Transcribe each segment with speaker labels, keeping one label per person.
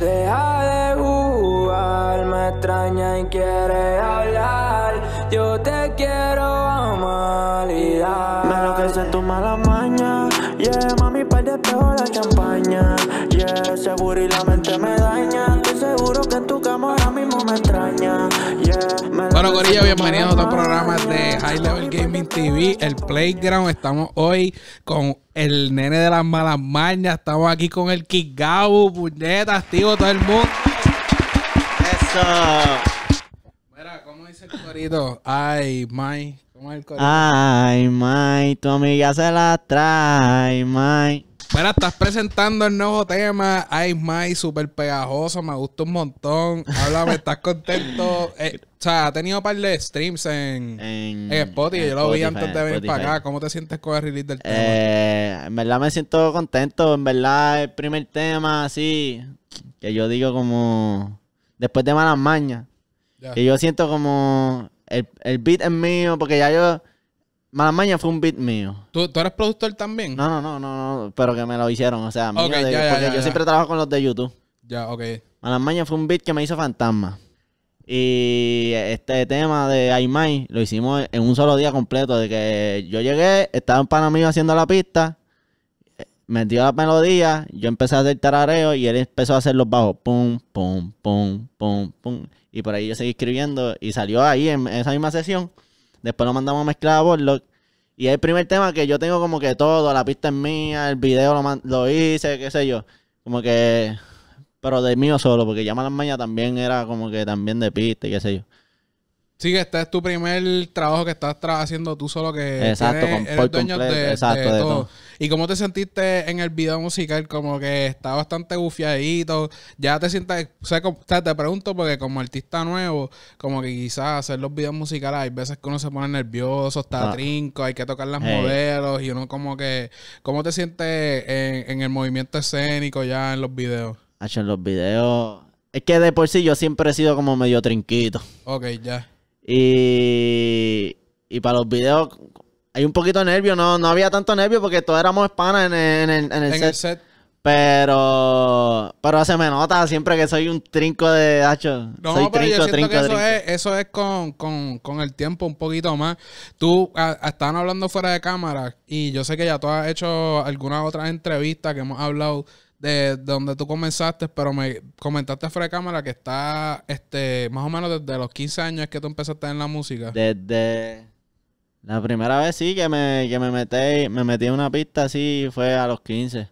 Speaker 1: Deja de jugar, me extraña y quiere hablar. Yo te quiero
Speaker 2: amar y dar. Me enloquece tu mala maña. Yeah, mami, par de la champaña. Yeah,
Speaker 1: seguro y la mente me bienvenidos a otro programa de High Level Gaming TV, el Playground. Estamos hoy con el nene de las malas mañas. Estamos aquí con el Kigabu, puñetas, tío, todo el mundo. Eso. Mira, ¿cómo dice el corito? Ay, May. ¿Cómo es el corito?
Speaker 2: Ay, May, tu amiga se la trae, my
Speaker 1: estás presentando el nuevo tema. Ay, Mai, súper pegajoso. Me gusta un montón. Háblame, ¿estás contento? Eh, o sea, ha tenido un par de streams en, Spotify. Yo lo vi antes de venir para acá. ¿Cómo te sientes con el release del
Speaker 2: tema? Eh, en verdad me siento contento. En verdad, el primer tema, así, que yo digo como después de malas mañas. Que yo siento como el, el beat es mío, porque ya yo Malamaña fue un beat mío.
Speaker 1: ¿Tú, eres productor también? No, no, no, no,
Speaker 2: no, pero que me lo hicieron, o sea, porque yo siempre trabajo con los de YouTube. Ya, ok. Malamaña fue un beat que me hizo Fantasma. Y este tema de Aymai lo hicimos en un solo día completo, de que yo llegué, estaba un pana haciendo la pista, metió la melodía, yo empecé a hacer tarareo y él empezó a hacer los bajos, pum, pum, pum, pum, pum. Y por ahí yo seguí escribiendo y salió ahí en esa misma sesión. Después lo mandamos a mezclar a Y el primer tema que yo tengo como que todo, la pista es mía, el video lo, lo hice, qué sé yo. Como que. Pero de mío solo, porque Llama la Mañas también era como que también de pista qué sé yo.
Speaker 1: Sí, que este es tu primer trabajo que estás haciendo tú solo que exacto, dueño de, todo. ¿Y cómo te sentiste en el video musical? Como que está bastante bufiadito. Ya te sientes, o sea, te pregunto porque como artista nuevo, como que quizás hacer los videos musicales, hay veces que uno se pone nervioso, está ah. trinco, hay que tocar las modelos y uno como que, ¿cómo te sientes en, el movimiento escénico ya en los videos?
Speaker 2: Hacho, los videos... Es que de por sí yo siempre he sido como medio trinquito. Ok, ya. Y, y para los videos hay un poquito de nervio, no, no había tanto nervio porque todos éramos hispanos en, el, set. Pero, pero se me nota siempre que soy un trinco de hacho. No, pero yo siento que eso es,
Speaker 1: eso es con, con, con, el tiempo un poquito más. Tú estabas hablando fuera de cámara y yo sé que ya tú has hecho algunas otras entrevistas que hemos hablado de, donde tú comenzaste, pero me comentaste fuera de cámara que está este, más o menos desde los 15 años que tú empezaste en la música.
Speaker 2: Desde la primera vez sí que me, que me metí, me metí en una pista así fue a los 15.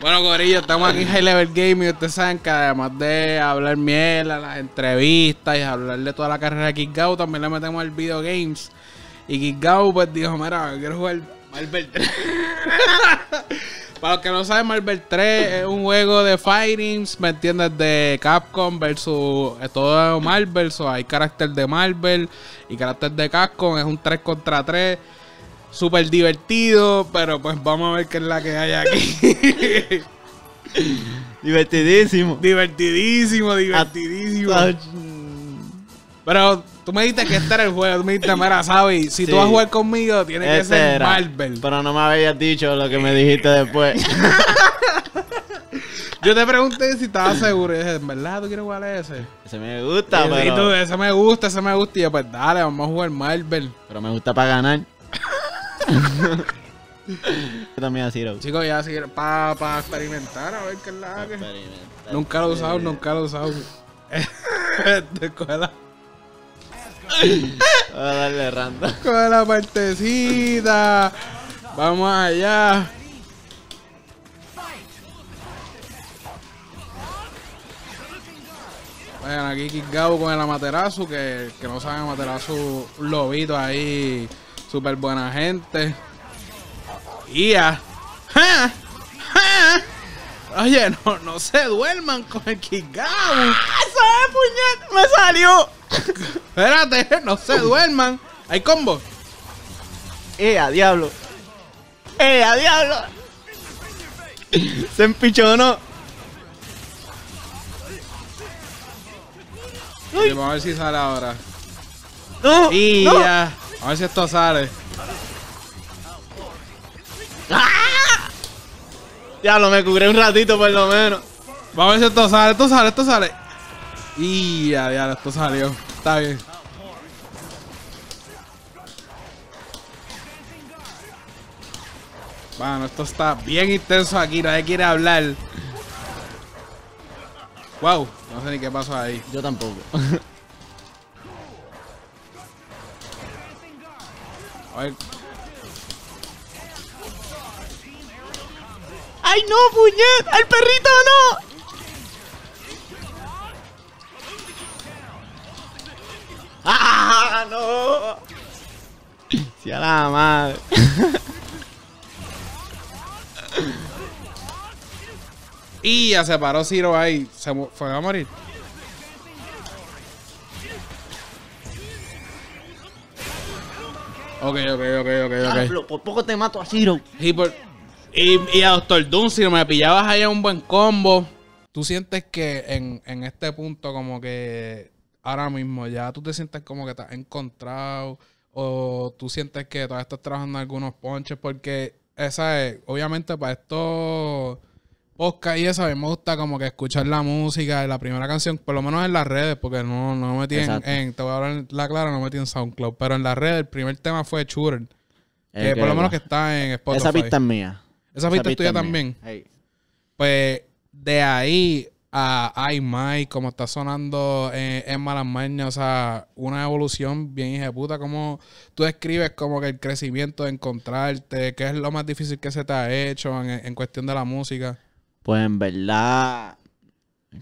Speaker 1: Bueno, Corillo, estamos aquí en High Level Gaming. Y ustedes saben que además de hablar miel, a las entrevistas y hablar de toda la carrera de Gau también le metemos al video games. Y Gau pues dijo, mira, quiero jugar Marvel Para los que no saben, Marvel 3 es un juego de fighting, ¿me entiendes? De Capcom versus todo Marvel. hay carácter de Marvel y carácter de Capcom. Es un 3 contra 3. Súper divertido, pero pues vamos a ver qué es la que hay aquí. divertidísimo. Divertidísimo, ah, divertidísimo. Ah, pero tú me dijiste que este era el juego. Tú me dijiste, mira, Sabi, si tú vas a jugar
Speaker 2: conmigo, tiene que este ser Marvel. Pero no me habías dicho lo que me dijiste después.
Speaker 1: Yo te pregunté si estabas seguro. Y dije, ¿en verdad tú quieres jugar a ese? Ese me gusta, y pero... Y tú, ese me gusta, ese me gusta. Y yo, pues dale, vamos a jugar Marvel. Pero me gusta para ganar. yo también así, Chicos, ya así, para experimentar, a ver qué es la que... Nunca lo he usado, nunca lo he usado. Te este, Voy a darle rando Con la partecita. Vamos allá. Bueno, aquí Kikgao con el Amaterasu, que, que no saben Amaterasu, lobito ahí, súper buena gente. Ia, ¡Ja! Oye, no, no se duerman con el Kikgao. ¡Ah! es puñet! ¡Me salió! Espérate, no se duerman. Hay combo. ¡Eh, a diablo!
Speaker 2: ¡Eh, a diablo!
Speaker 1: se empichonó. uno. vamos a ver si sale ahora. No, ya. A ver si esto sale. ¡Ah! lo me cubrí un ratito por lo menos. Vamos a ver si esto sale, esto sale, esto sale. Y ya, ya, esto salió. Está bien. Bueno, esto está bien intenso aquí, nadie quiere hablar. Wow, no sé ni qué pasó ahí. Yo tampoco. A ver.
Speaker 2: ¡Ay no, puñet! ¡Al perrito no! no! ¡Si
Speaker 1: la madre! y ya se paró Ciro ahí. Se fue a morir. Ok, ok, ok, ok, por poco te mato a Ciro Y, a Doctor Doom, si me pillabas ahí a un buen combo. ¿Tú sientes que en, en este punto como que ahora mismo ya tú te sientes como que te encontrado o tú sientes que todavía estás trabajando algunos ponches porque esa es, obviamente para esto... Oscar y esa... a mí me gusta como que escuchar la música la primera canción, por lo menos en las redes, porque no, no metí en, te voy a hablar la clara, no metí en SoundCloud, pero en las redes el primer tema fue Shooter, que, por lo menos que está en Spotify. Esa pista es mía. Esa pista es tuya también. Pues de ahí a Ay Mai, como está sonando eh, en, en o sea, una evolución bien ejecuta. Como tú describes como que el crecimiento de encontrarte, qué es lo más difícil que se te ha hecho en, cuestión de la música.
Speaker 2: Pues en verdad,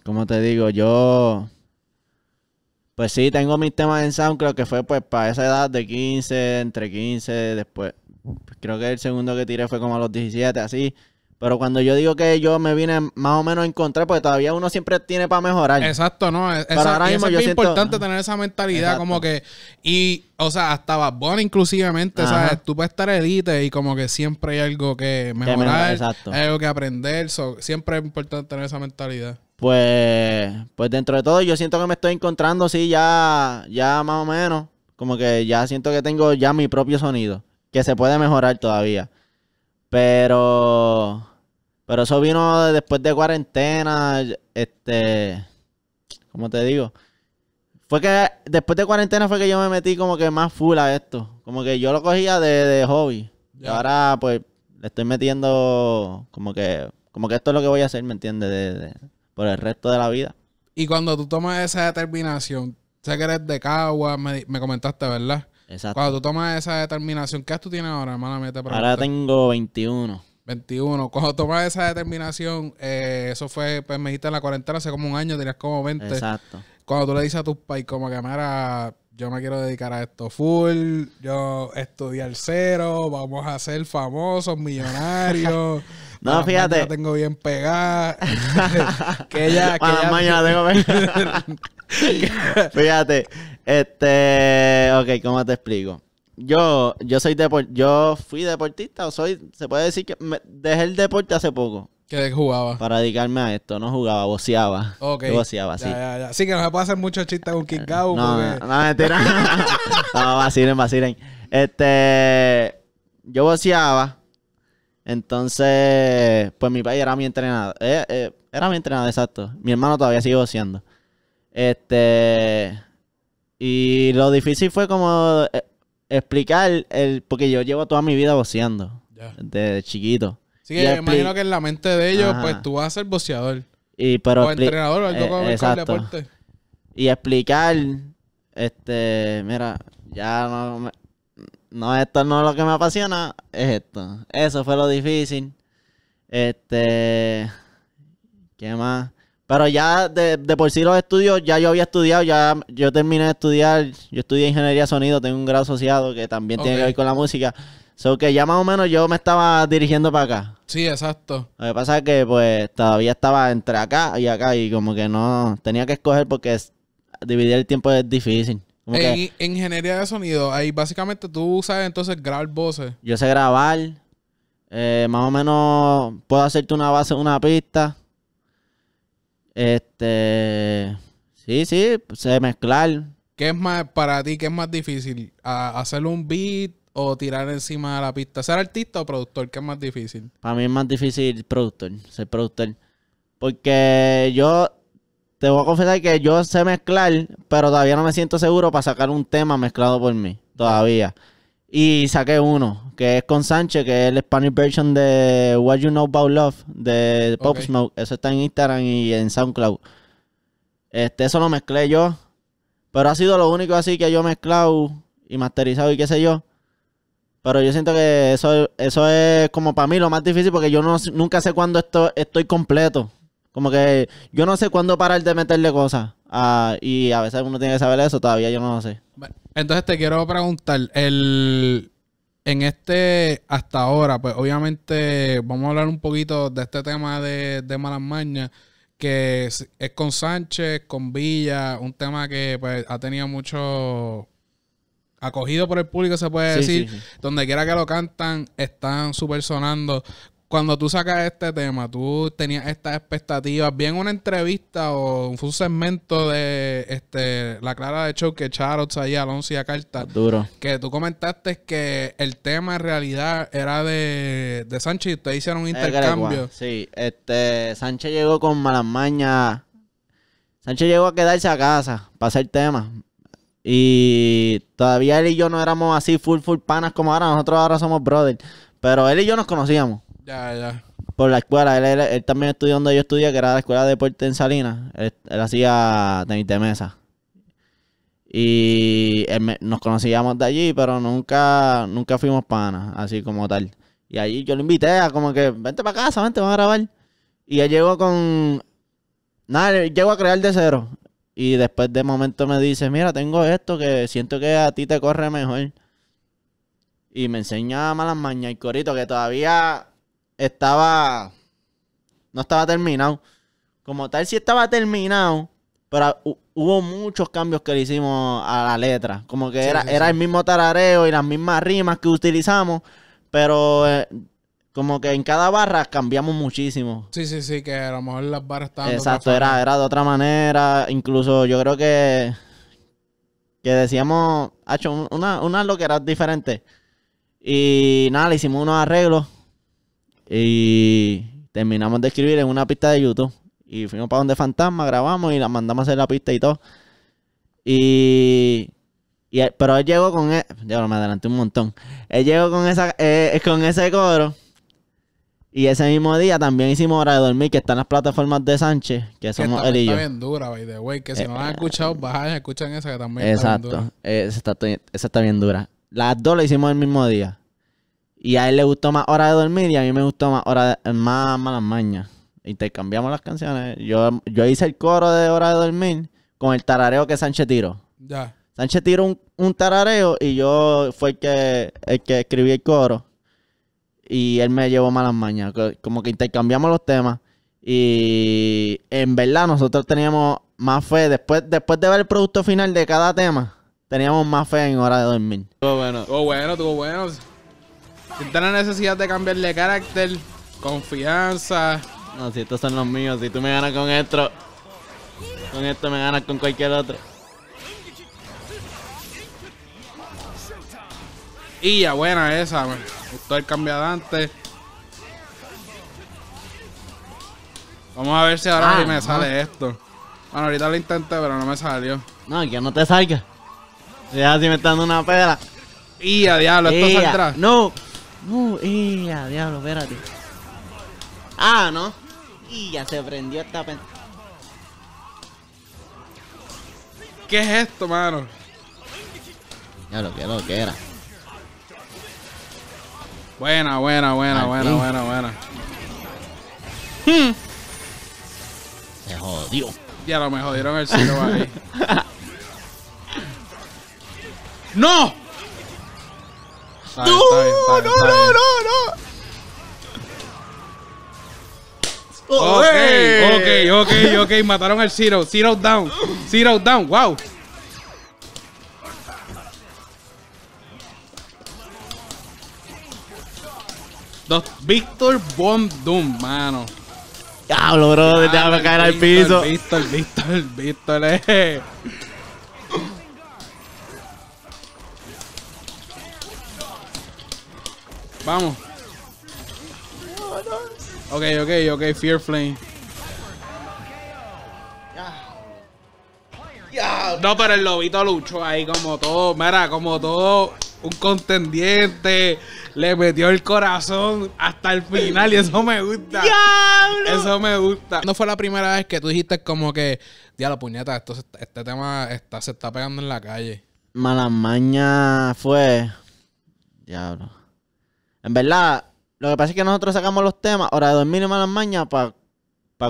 Speaker 2: como te digo, yo. Pues sí, tengo mis temas en Creo que fue pues para esa edad de 15, entre 15, después. Pues, creo que el segundo que tiré fue como a los 17, así. Pero cuando yo digo que yo me vine más o menos a encontrar, porque todavía uno siempre tiene para mejorar.
Speaker 1: Exacto, ¿no? Es, es importante tener esa mentalidad como que... Y, o sea, hasta Bad Bunny inclusivamente, ¿sabes? Tú puedes estar elite y como que siempre hay algo que mejorar, Exacto. algo que aprender. siempre es importante tener esa mentalidad.
Speaker 2: Pues, pues dentro de todo yo siento que me estoy encontrando, sí, ya, ya más o menos. Como que ya siento que tengo ya mi propio sonido, que se puede mejorar todavía. Pero pero eso vino después de cuarentena, este, ¿cómo te digo? Fue que después de cuarentena fue que yo me metí como que más full a esto. Como que yo lo cogía de, hobby. Y ahora pues le estoy metiendo como que, como que
Speaker 1: esto es lo que voy a hacer, ¿me entiendes? De, por el resto de la vida. Y cuando tú tomas esa determinación, sé que eres de Cagua, me, comentaste, ¿verdad? Exacto. Cuando tú tomas esa determinación, ¿qué es tú tienes ahora, Ahora tengo 21. 21. Cuando tomas esa determinación, eh, eso fue, pues me dijiste en la cuarentena hace como un año, tenías como 20. Exacto. Cuando tú le dices a tu país como que, era yo me quiero dedicar a esto full, yo estudiar cero, vamos a ser famosos, millonarios.
Speaker 2: no, fíjate. La
Speaker 1: tengo bien pegada. que ya, Que ya,
Speaker 2: fíjate. Este. Ok, ¿cómo te explico? yo, soy yo fui deportista, o soy, se puede decir que dejé el deporte hace poco.
Speaker 1: ¿Qué jugaba?
Speaker 2: Para dedicarme a esto, no jugaba, boceaba. Ok. Yo boceaba, sí.
Speaker 1: que no se puede hacer mucho chiste con King eh, Gau. No, porque... no, no, mentira.
Speaker 2: no, vacilen, vacilen. Este, yo boceaba. Entonces, pues mi padre era mi entrenador. Eh, eh, era mi entrenador, exacto. Mi hermano todavía sigue boceando. Este, y lo difícil fue como explicar el. Porque yo llevo toda mi vida voceando. Desde chiquito. Sí, que imagino que
Speaker 1: en la mente de ellos, pues tú vas a ser voceador.
Speaker 2: Y, pero o entrenador algo deporte. Eh, y explicar. Este. Mira, ya no. no, esto no es lo que me apasiona, es esto. Eso fue lo difícil. Este. ¿Qué más? Pero ya de, de, por sí los estudios, ya yo había estudiado, ya yo terminé de estudiar, yo estudié ingeniería de sonido, tengo un grado asociado que también tiene que ver con la música. So que ya más o menos yo me estaba dirigiendo para acá.
Speaker 1: Sí, exacto.
Speaker 2: Lo que pasa es que pues todavía estaba entre acá y acá y como que no, tenía que escoger porque dividir el tiempo es difícil. en,
Speaker 1: ingeniería de sonido, ahí básicamente tú sabes entonces grabar voces.
Speaker 2: Yo sé grabar, eh, más o menos puedo hacerte una base, una pista este. Sí, sí, se mezclar.
Speaker 1: ¿Qué es más para ti? ¿Qué es más difícil? ¿Hacer un beat o tirar encima de la pista? ¿Ser artista o productor? ¿Qué es más difícil?
Speaker 2: Para mí es más difícil productor, ser productor. Porque yo te voy a confesar que yo sé mezclar, pero todavía no me siento seguro para sacar un tema mezclado por mí. Todavía. Y saqué uno, que es con Sánchez, que es el Spanish version de What You Know About Love, de Pop Smoke. Eso está en Instagram y en SoundCloud. Este, eso lo mezclé yo. Pero ha sido lo único así que yo mezclado y masterizado y qué sé yo. Pero yo siento que eso, eso es como para mí lo más difícil porque yo no, nunca sé cuándo estoy completo. Como que yo no sé cuándo parar de meterle cosas.
Speaker 1: Ah, y a veces uno
Speaker 2: tiene que saber eso, todavía yo no lo sé.
Speaker 1: Entonces te quiero preguntar, el, en este, hasta ahora, pues obviamente vamos a hablar un poquito de este tema de, de malas que es, con Sánchez, con Villa, un tema que pues, ha tenido mucho acogido por el público, se puede decir. Donde quiera que lo cantan, están súper sonando. Cuando tú sacas este tema, ¿tú tenías estas expectativas? Bien una entrevista o un segmento de este, la Clara de Show que ahí, Alonso y Acarta. Pues duro. Que tú comentaste que el tema en realidad era de, de Sánchez y ustedes hicieron un intercambio. Sí,
Speaker 2: este, Sánchez llegó con malas mañas. Sánchez llegó a quedarse a casa para hacer tema. Y todavía él y yo no éramos así full, full panas como ahora. Nosotros ahora somos brothers. Pero él y yo nos conocíamos. Ya, ya. Por la escuela. Él, también estudió donde yo estudié, que era la escuela de deporte en Salinas. Él, hacía tenis de mesa. Y nos conocíamos de allí, pero nunca, nunca fuimos panas, así como tal. Y allí yo lo invité a como que, vente para casa, vente, vamos a grabar. Y él llegó con... Nada, llegó a crear de cero. Y después de momento me dice, mira, tengo esto que siento que a ti te corre mejor. Y me enseña malas mañas y corito, que todavía estaba. No estaba terminado. Como tal, sí estaba terminado. Pero hubo muchos cambios que le hicimos a la letra. Como que era, era el mismo tarareo y las mismas rimas que utilizamos. Pero eh, como que en cada barra cambiamos muchísimo.
Speaker 1: Sí, sí, sí, que a lo mejor las barras estaban. Exacto, era,
Speaker 2: de otra manera. Incluso yo creo que. Que decíamos. Ha hecho una, que era diferente. Y nada, le hicimos unos arreglos y terminamos de escribir en una pista de YouTube. Y fuimos para donde Fantasma, grabamos y la mandamos a hacer la pista y todo. Y. pero él llegó con. Él, e, me adelanté un montón. Él llegó con, esa, eh, con ese coro. Y ese mismo día también hicimos Hora de Dormir, que está en las plataformas de Sánchez, que somos él y yo. Está
Speaker 1: bien dura, by the way, que si no la han eh, escuchado, bajan y escuchan esa que también exacto, está bien dura.
Speaker 2: esa está, esa bien dura. Las dos la hicimos el mismo día. Y a él le gustó más Hora de Dormir y a mí me gustó más Hora de, más Malas Mañas. Y te cambiamos las canciones. Yo, yo hice el coro de Hora de Dormir con el tarareo que Sánchez tiró. Ya. Sánchez tiró un, tarareo y yo fue el que, que escribí el coro. Y él me llevó malas mañas. Como que intercambiamos los temas. Y en verdad nosotros teníamos más fe. Después, después de ver el producto final de cada tema, teníamos más fe en hora de dormir.
Speaker 1: Todo bueno. Todo bueno, todo bueno. Si tienes necesidad de cambiarle carácter, confianza. No,
Speaker 2: si estos son los míos, si tú me ganas con esto,
Speaker 1: con esto me ganas con cualquier otro. Y ya buena esa, estoy gustó el Vamos a ver si ahora ah, sí me sale esto. Bueno, ahorita lo intenté, pero no me salió. No, que no te salga. Ya si me está dando una pedra Y a diablo, esto saldrá.
Speaker 2: No. No, uh, ya, diablo, espérate. Ah, ¿no? Y ya se prendió esta pen...
Speaker 1: ¿Qué es esto, mano? Ya lo que lo que era. Buena, buena, buena, buena, buena, buena. Hmm. Se jodió. Ya lo me jodieron el cielo ahí. ¡No! no, no, no, no, no. Ok, ok, ok, Mataron al Zero. Zero down. Zero down. Wow. Dos Víctor Bomb Doom, mano. Diablo, bro. Te caer al piso. Victor, Victor, Victor, eh. Vamos. Ok, ok, ok, Fear Flame. No, pero el lobito luchó ahí como todo, mira, como todo un contendiente. Le metió el corazón hasta el final y eso me gusta.
Speaker 2: ¡Diablo!
Speaker 1: Eso me gusta. No fue la primera vez que tú dijiste como que, diablo, puñeta, este tema está, se está pegando en la calle.
Speaker 2: Malamaña fue... Diablo. En verdad, lo que pasa es que nosotros sacamos los temas, hora de dormir y malas mañas, para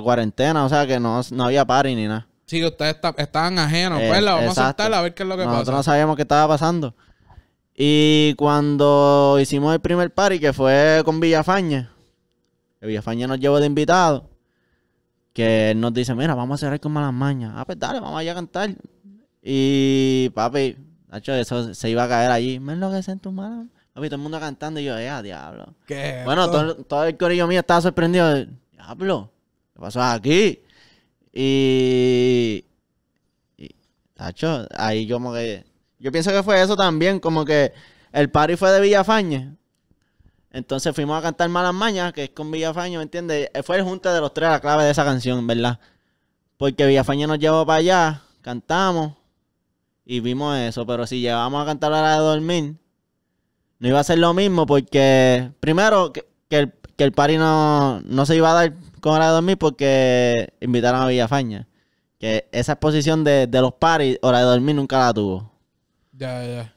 Speaker 2: cuarentena, o sea que no, había party ni nada.
Speaker 1: Sí, ustedes estaban ajenos. pues eh, vamos a sentarla a ver qué es lo que nosotros pasa. Nosotros no
Speaker 2: sabíamos qué estaba pasando. Y cuando hicimos el primer party, que fue con Villafaña, Villafaña nos llevó de invitado, que él nos dice, mira, vamos a cerrar con malas mañas. Ah, pues dale, vamos allá a cantar. Y papi, Nacho, eso se iba a caer allí. Me en tus manos. Papi, todo el mundo cantando y yo, ¡eh, diablo. Bueno, todo, el corillo mío estaba sorprendido. diablo, ¿qué pasó aquí? Y. y ahí como Yo pienso que fue eso también, como que el party fue de Villafañe. Entonces fuimos a cantar Malas Mañas, que es con Villafañe, ¿me entiendes? Eh, fue el junte de los tres la clave de esa canción, ¿verdad? Porque Villafañe nos llevó para allá, cantamos y vimos eso. Pero si llevamos a cantar a la de dormir, no iba a ser lo mismo porque, primero, que, el, que party no, no se iba a dar con hora de dormir porque invitaron a Villafaña. Que esa exposición de, los paris, hora de dormir, nunca la tuvo.
Speaker 1: Ya, ya.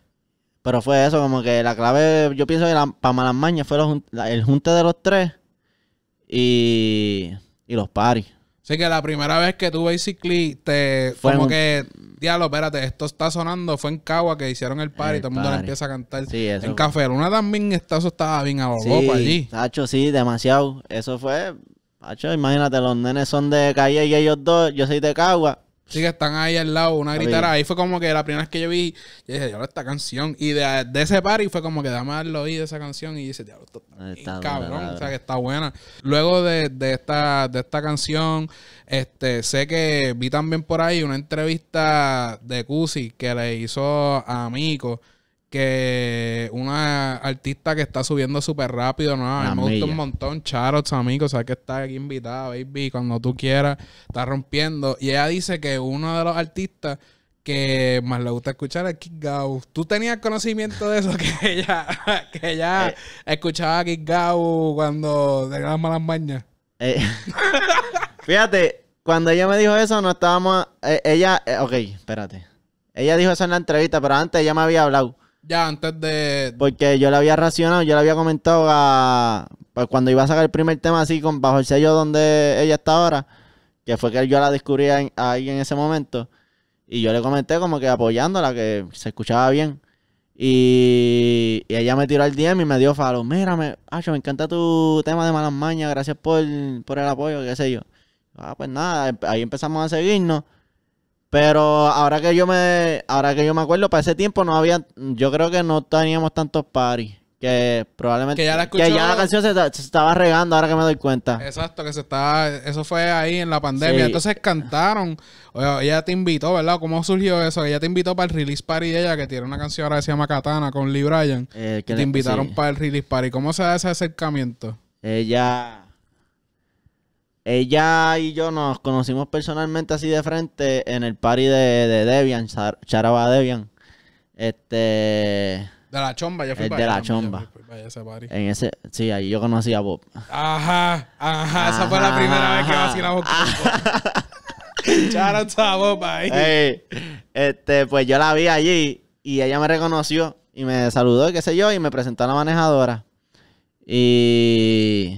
Speaker 2: Pero fue eso, como que la clave, yo pienso que la, para Malas Mañas fue el junte de los tres y, y
Speaker 1: los paris. Así que la primera vez que tuve basically te como que diablo, espérate, esto está sonando, fue en Cagua que hicieron el party y todo el mundo le empieza a cantar. Sí, en Café Luna también está, eso estaba bien lo sí, allí.
Speaker 2: Tacho, sí, demasiado. Eso fue, tacho, imagínate, los nenes son de calle y ellos dos, yo soy de Cagua.
Speaker 1: Sí, que están ahí al lado, una gritará. Ahí fue como que la primera vez que yo vi, yo dije, diablo, esta canción. Y de, de ese party fue como que dame al oído esa canción. Y dice, diablo, esto cabrón. o sea, que está buena. Luego de, de, esta, de esta canción, este, sé que vi también por ahí una entrevista de Cusi que le hizo a Mico que una artista que está subiendo súper rápido, ¿no? me gusta un montón, Charots, amigos, sabes que está aquí invitada, baby, cuando tú quieras, está rompiendo. Y ella dice que uno de los artistas que más le gusta escuchar es Kid Gau. ¿Tú tenías conocimiento de eso? Que ella, que eh. escuchaba a Kid Gau cuando tenía las malas mañas. Eh,
Speaker 2: fíjate, cuando ella me dijo eso, no estábamos... Eh, ella... ok, espérate. Ella dijo eso en la entrevista, pero antes ella me había hablado. Ya, antes de. Porque yo le había racionado, yo le había comentado a. Pues, cuando iba a sacar el primer tema así, con bajo el sello donde ella está ahora, que fue que yo la descubrí ahí en ese momento. Y yo le comenté como que apoyándola, que se escuchaba bien. Y, ella me tiró el DM y me dio falo. Mira, me, me encanta tu tema de malas mañas, gracias por, por el apoyo, qué sé yo. Ah, pues nada, ahí empezamos a seguirnos. Pero ahora que yo me, ahora que yo me acuerdo, para ese tiempo no había, yo creo que no teníamos tantos paris. Que
Speaker 1: probablemente. Que ya la, canción
Speaker 2: se, estaba regando, ahora que me doy cuenta.
Speaker 1: Exacto, que se estaba. Eso fue ahí en la pandemia. Entonces cantaron. sea, ella te invitó, ¿verdad? ¿Cómo surgió eso? Ella te invitó para el release party de ella, que tiene una canción ahora que se llama Katana con Lee Bryan.
Speaker 2: Eh, que te invitaron
Speaker 1: para el release party. ¿Cómo se da ese acercamiento?
Speaker 2: Ella ella y yo nos conocimos personalmente así de frente en el party de, de Debian, Charaba Debian. Este.
Speaker 1: De la chomba, yo fui para De la chomba. party.
Speaker 2: En ese, sí, ahí yo conocí a Bob.
Speaker 1: Ajá, ajá, esa fue la primera vez que vacilamos a Bob. a Bob ahí.
Speaker 2: este, pues yo la vi allí y ella me reconoció y me saludó, qué sé yo, y me presentó a la manejadora. Y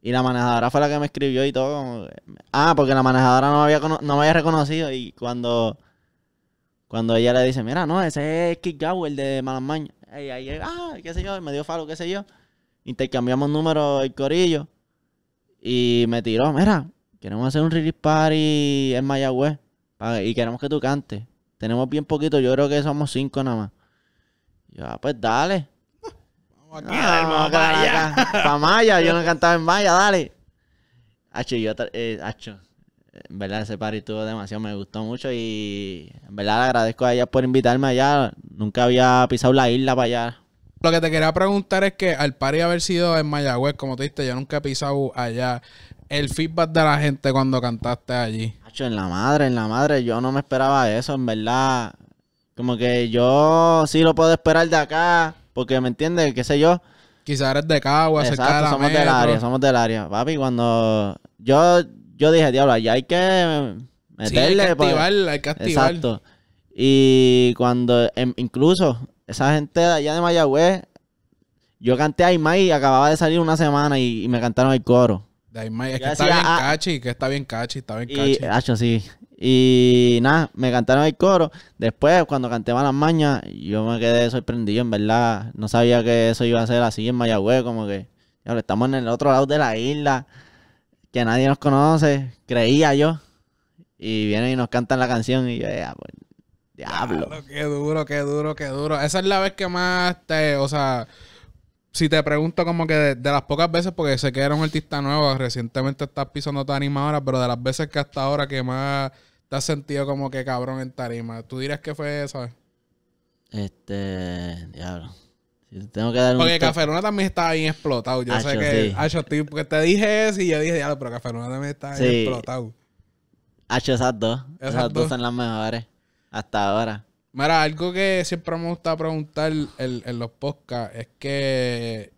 Speaker 2: y la manejadora fue la que me escribió y todo. ah, porque la manejadora no, había, no me había reconocido. Y cuando, cuando ella le dice, mira, no, ese es Kick Gow, el de Malamaña. Y ahí, ah, qué sé yo, me dio falo, qué sé yo. Intercambiamos números y corillo. Y me tiró, mira, queremos hacer un release party en Mayagüez. Y queremos que tú cantes. Tenemos bien poquito, yo creo que somos cinco nada más. Y yo, ah, pues dale para Maya. yo no cantaba en Maya, dale. Hacho, eh, en verdad ese party estuvo demasiado, me gustó mucho y en verdad le agradezco a ella por invitarme allá. Nunca había pisado la isla para allá.
Speaker 1: Lo que te quería preguntar es que al party haber sido en Mayagüez, como te diste, yo nunca he pisado allá. El feedback de la gente cuando cantaste allí.
Speaker 2: Hacho, en la madre, en la madre, yo no me esperaba eso, en verdad. Como que yo sí lo puedo esperar de acá, porque, ¿me entiendes? Qué sé yo.
Speaker 1: Quizás eres de Cagua, Exacto, cerca de la somos del área,
Speaker 2: somos del área. Papi, cuando yo, yo dije, diablo, allá hay que meterle. Sí, pues". hay que activar, hay que activarla. Exacto. Y cuando, em, incluso, esa gente de allá de Mayagüez, yo canté a Imai y acababa de salir una semana y, me cantaron el coro.
Speaker 1: De Imai, es que está, bien ah, cachi, que está bien cachi, está bien cachi, está bien
Speaker 2: Y, sí. Y nada, me cantaron el coro. Después, cuando canté Malas Mañas, yo me quedé sorprendido, en verdad. No sabía que eso iba a ser así en Mayagüez, como que ya, estamos en el otro lado de la isla, que nadie nos conoce, creía yo. Y vienen y nos cantan la canción y yo, ya, pues,
Speaker 1: diablo. qué duro, qué duro, qué duro. Esa es la vez que más te, o sea, si te pregunto como que de, las pocas veces, porque sé que era un artista nuevo, recientemente estás pisando tan animadora, pero de las veces que hasta ahora que más te has sentido como que cabrón en tarima? ¿Tú dirías que fue eso?
Speaker 2: Este. Diablo. tengo que dar un. Porque Caferuna
Speaker 1: también estaba bien explotado. Yo sé que. Sí. Acho, porque te dije eso y yo dije, diablo, pero Luna también está bien explotado.
Speaker 2: Hacho, esas dos. Esas, dos. son las mejores. Hasta ahora.
Speaker 1: Mira, algo que siempre me gusta preguntar en los podcasts es que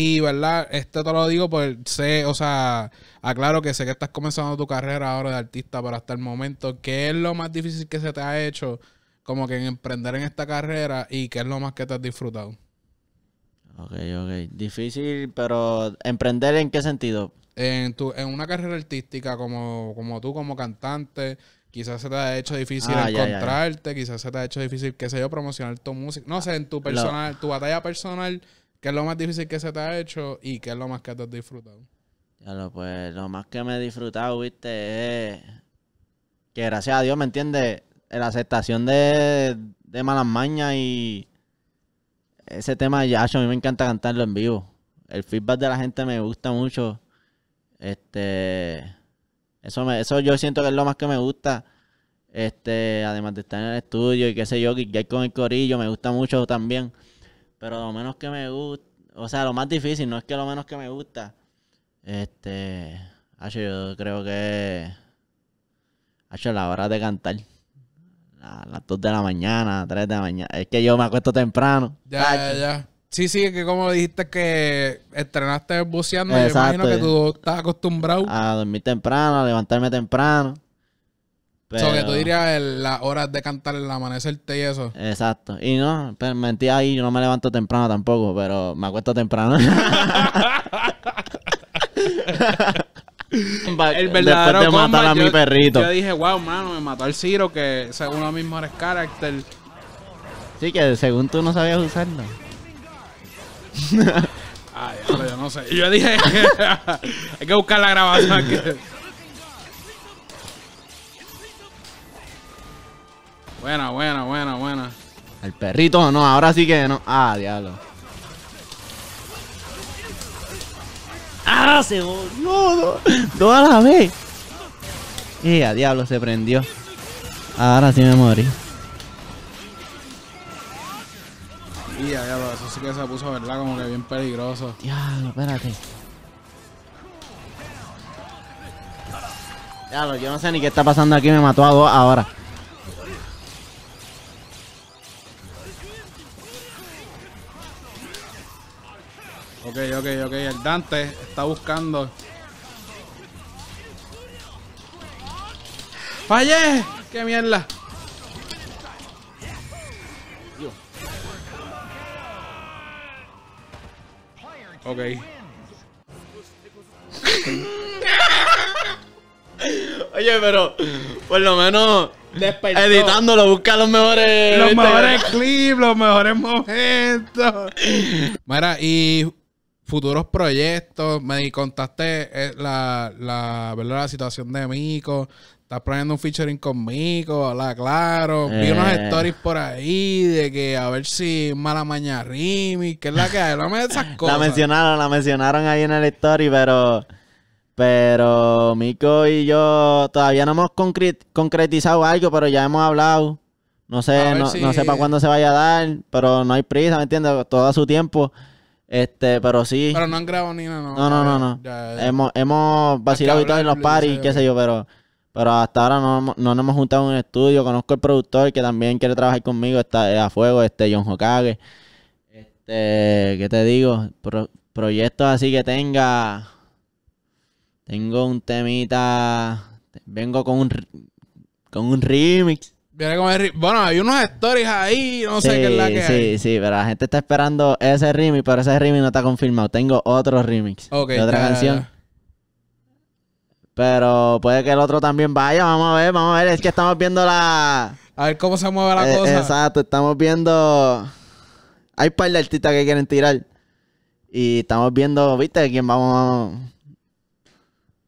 Speaker 1: y, ¿verdad? Esto te lo digo por sé, o sea, aclaro que sé que estás comenzando tu carrera ahora de artista, pero hasta el momento, ¿qué es lo más difícil que se te ha hecho como que en emprender en esta carrera y qué es lo más que te has disfrutado?
Speaker 2: Ok, ok. Difícil, pero ¿emprender en qué sentido?
Speaker 1: En, tu, en una carrera artística como, como tú, como cantante, quizás se te ha hecho difícil ah, encontrarte, quizás se te ha hecho difícil, qué sé yo, promocionar tu música. No sé, en tu personal, tu batalla personal ¿Qué es lo más difícil que se te ha hecho y qué es lo más que te has disfrutado?
Speaker 2: Ya lo, pues, lo más que me he disfrutado, viste, es que gracias a Dios, ¿me entiende La aceptación de, de malas mañas y ese tema de ya, a mí me encanta cantarlo en vivo. El feedback de la gente me gusta mucho. Este, eso, eso yo siento que es lo más que me gusta. Este, además de estar en el estudio y qué sé yo, que hay con el corillo, me gusta mucho también. Pero lo menos que me gusta, o sea, lo más difícil, no es que lo menos que me gusta. Este, yo creo que. hacia la hora de cantar. A las 2 de la mañana, 3 de la mañana. Es que yo me acuesto temprano.
Speaker 1: Ya, ya, ya. Sí, sí, es que como dijiste que estrenaste buceando, yo imagino que
Speaker 2: tú estás acostumbrado. A dormir temprano, a levantarme temprano. Pero... que tú dirías
Speaker 1: las horas de cantar el amanecerte y eso.
Speaker 2: Exacto. Y no, pero mentí ahí, yo no me levanto temprano tampoco, pero me acuesto temprano.
Speaker 1: el verdadero Después matar a yo, mi perrito. Yo dije, wow, mano, me mató el Ciro, que según mismo mismos carácter.
Speaker 2: Sí, que según tú no sabías usarlo.
Speaker 1: Ay, pero yo no sé. Yo dije, hay que buscar la grabación. aquí. Buena, buena, buena, buena. El perrito
Speaker 2: no, ahora sí que no. Ah, diablo.
Speaker 1: ¡Ah! Se no, no,
Speaker 2: no a la vez. Eh, a diablo se prendió. Ahora sí me morí.
Speaker 1: Y a diablo, eso sí que se puso, ¿verdad? Como que bien peligroso.
Speaker 2: Diablo, espérate. Diablo, yo no sé ni qué está pasando aquí, me mató a dos ahora.
Speaker 1: Ok, ok, ok. El Dante está buscando. ¡Fallé! ¡Qué mierda! Ok.
Speaker 2: Oye, pero por lo menos
Speaker 1: editándolo, busca los mejores. Los mejores clips, los mejores momentos. Mira, y futuros proyectos. Me contaste eh, la, la, ¿verdad? la situación de Mico. Estás planeando un featuring conmigo, la claro. Vi eh. unos stories por ahí de que a ver si Mala Maña que es la que hay. de esas cosas. La
Speaker 2: mencionaron, la mencionaron ahí en el story, pero. Pero Mico y yo todavía no hemos concretizado algo, pero ya hemos hablado. No sé, no, no sé para cuándo se vaya a dar, pero no hay prisa, ¿me entiendes? Todo a su tiempo. Este, pero sí. Pero no han grabado ni nada, no. No, no, no. Hemos, vacilado y todo en los paris, qué sé yo, pero. Pero hasta ahora no, nos hemos juntado en un estudio. Conozco el productor que también quiere trabajar conmigo, está eh, a fuego, este John Hokage. Este, ¿qué te digo? proyectos así que tenga. Tengo un temita. Vengo con un con un remix.
Speaker 1: Bueno, hay unos stories ahí, no sé qué es la que Sí, hay.
Speaker 2: sí, pero la gente está esperando ese remix, pero ese remix no está confirmado. Tengo otro remix de otra canción. Pero puede que el otro también vaya, vamos a ver, vamos a ver. Es que estamos viendo la... A ver cómo se mueve la eh, cosa. Exacto, estamos viendo... Hay un par de artistas que quieren tirar. Y estamos viendo, viste, quién vamos...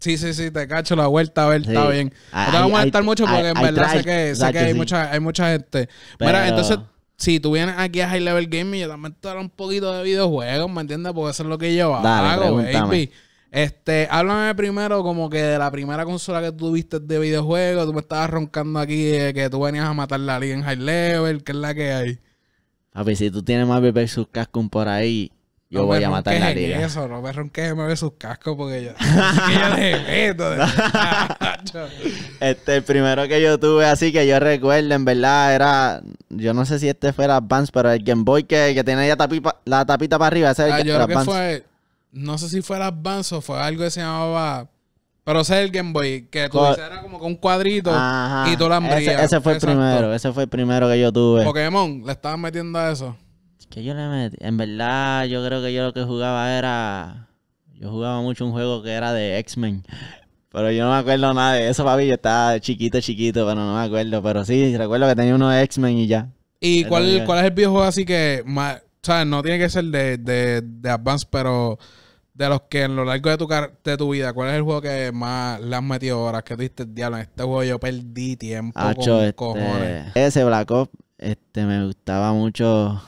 Speaker 1: Sí, sí, sí, te cacho la vuelta, a ver, está bien. No te vamos a estar mucho porque en verdad sé que, hay, mucha, gente. Mira, entonces, si tú vienes aquí a High Level Gaming, yo también te un poquito de videojuegos, ¿me entiendes? Porque eso es lo que yo hago, baby. Este, háblame primero como que de la primera consola que tú viste de videojuegos. Tú me estabas roncando aquí que tú venías a matar la liga en High Level, que es la que hay.
Speaker 2: A ver, si tú tienes más bebés sus por ahí, yo voy a matar la liga.
Speaker 1: Eso, no me ronques me ve sus cascos porque yo, que yo meto.
Speaker 2: este, el primero que yo tuve así que yo recuerdo, en verdad, era, yo no sé si este fue el Advance, pero el Game Boy que, que tenía la tapita para arriba, ese el, ah, yo creo Que fue,
Speaker 1: no sé si fue el Advance o fue algo que se llamaba... Pero ese el Game Boy, que tú era como con un cuadrito y tú la Ese, fue el primero,
Speaker 2: ese fue el primero
Speaker 1: que yo tuve. Pokémon, le estaban metiendo a eso que yo le metí? En verdad, yo creo
Speaker 2: que yo lo que jugaba era. Yo jugaba mucho un juego que era de X-Men. Pero yo no me acuerdo nada de eso, papi. Yo estaba chiquito, chiquito, pero no me acuerdo. Pero sí, recuerdo que tenía uno de X-Men y ya.
Speaker 1: ¿Y cuál, cuál es el videojuego así que más, sea, no tiene que ser de, de, Advance, pero de los que en lo largo de tu, de tu vida, ¿cuál es el juego que más le has metido horas? Que diste el diablo, en este juego yo perdí tiempo con este, cojones.
Speaker 2: Ese Black Ops, este, me gustaba mucho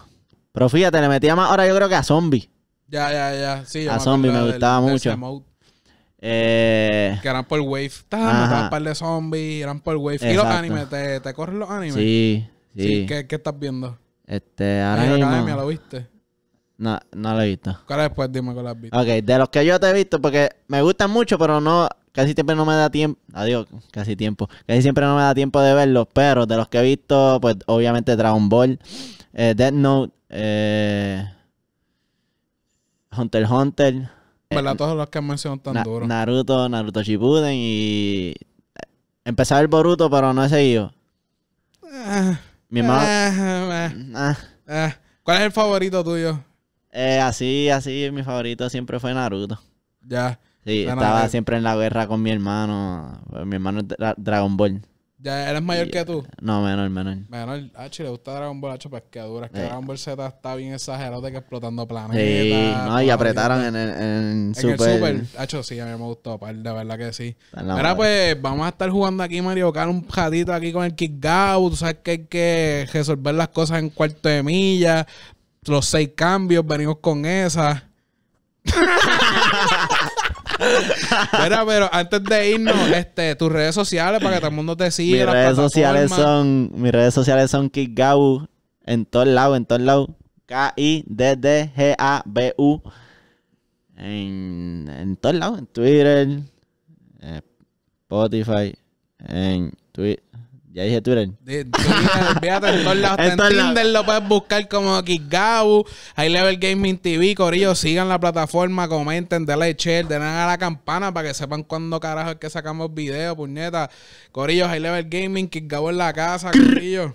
Speaker 2: pero fíjate, le metía más ahora yo creo que a Zombie.
Speaker 1: Ya, ya, ya. Sí, a Zombie me gustaba mucho. Eh, que eran por Wave. Estaban un par de zombies, eran por Wave. Y los animes, ¿te, corren los animes? Sí, sí. ¿Qué, ¿qué, estás viendo?
Speaker 2: Este, ahora Academia, ¿lo viste? No, no lo he visto.
Speaker 1: ¿Cuál es después? Dime cuál has visto.
Speaker 2: Ok, de los que yo te he visto, porque me gustan mucho, pero no... Casi siempre no me da tiempo... Adiós, casi tiempo. Casi siempre no me da tiempo de verlos, pero de los que he visto, pues obviamente Dragon Ball, eh, Death Note, eh, Hunter Hunter. todos los que Naruto, Naruto Shippuden y... Eh, empezaba el Boruto, pero no he seguido. Mi hermano...
Speaker 1: Eh, eh, ah. ¿Cuál es el favorito tuyo? así,
Speaker 2: así, mi favorito siempre fue Naruto. Ya. Sí, estaba siempre en la guerra con mi hermano. Mi hermano es Dragon Ball.
Speaker 1: ¿Ya eres mayor que tú?
Speaker 2: No, menor, menor.
Speaker 1: Menor, H, ah, le gusta Dragon Ball H, ah, pues que dura. Es que eh. Dragon Ball Z está bien exagerado de que explotando planetas. Sí, no, y apretaron
Speaker 2: en el, Super. En Super,
Speaker 1: H, ah, sí, a mí me gustó, de verdad que sí. Ahora pues, vamos a estar jugando aquí Mario Kart un ratito aquí con el Kick Out. Tú sabes que hay que resolver las cosas en cuarto de milla. Los seis cambios, venimos con esa. pero antes de irnos, este, tus redes sociales para que todo el mundo te siga. Mis redes sociales son,
Speaker 2: mis redes sociales son en todos lados, en todos lados. K-I-D-D-G-A-B-U. En, en todos lados, en Twitter, en eh, Spotify, en Twitter. Ya dije Twitter.
Speaker 1: De, de, en todos lados. en, en Tinder lo puedes buscar como Kikgabu, High Level Gaming TV, Corillo. Sigan la plataforma, comenten, denle share, denle a la campana para que sepan cuándo carajo es que sacamos video, puñeta. Corillo, High Level Gaming, Kikgabu en la casa, Corillo.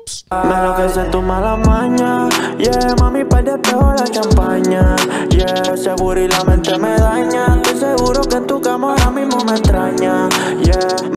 Speaker 1: Ups. Lo que se toma la maña,
Speaker 2: yeah, mami, para la champaña, yeah, seguro y la mente me daña, estoy seguro que en tu cama ahora mismo me extraña, yeah.